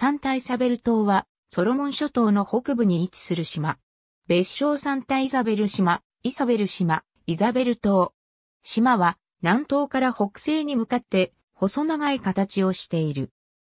サンタイサベル島は、ソロモン諸島の北部に位置する島。別称サンタイザベル島、イサベル島、イザベル島。島は、南東から北西に向かって、細長い形をしている。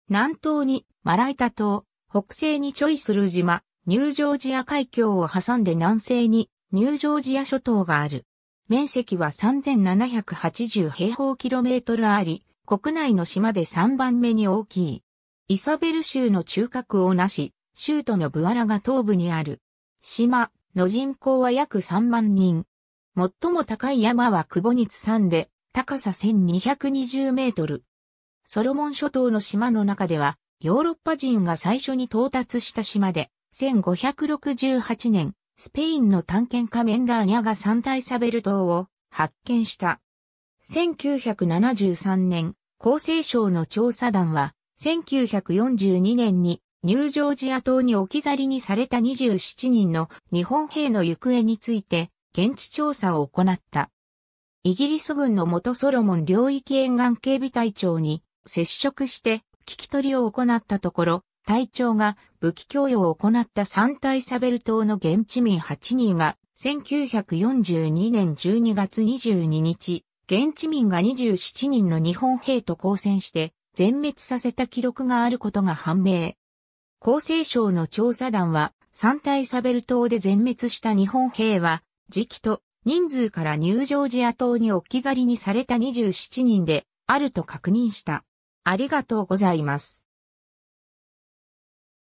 南東にマライタ島、北西にチョイスル島、ニュージョージア海峡を挟んで南西にニュージョージア諸島がある。面積は3780平方キロメートルあり、国内の島で3番目に大きい。イサベル州の中核をなし、州都のブアラが東部にある。島の人口は約3万人。最も高い山はクボニツ山で、高さ1220メートル。ソロモン諸島の島の中では、ヨーロッパ人が最初に到達した島で、1568年、スペインの探検家メンダーニャが三体サベル島を発見した。1973年、厚生省の調査団は、1942年にニュージョージア島に置き去りにされた27人の日本兵の行方について現地調査を行った。イギリス軍の元ソロモン領域沿岸警備隊長に接触して聞き取りを行ったところ、隊長が武器供与を行った三体サベル島の現地民8人が1942年12月22日、現地民が27人の日本兵と交戦して全滅させた記録があることが判明。厚生省の調査団は、三体サベル島で全滅した日本兵は、時期と人数からニュージョージア島に置き去りにされた27人で、あると確認した。ありがとうございます。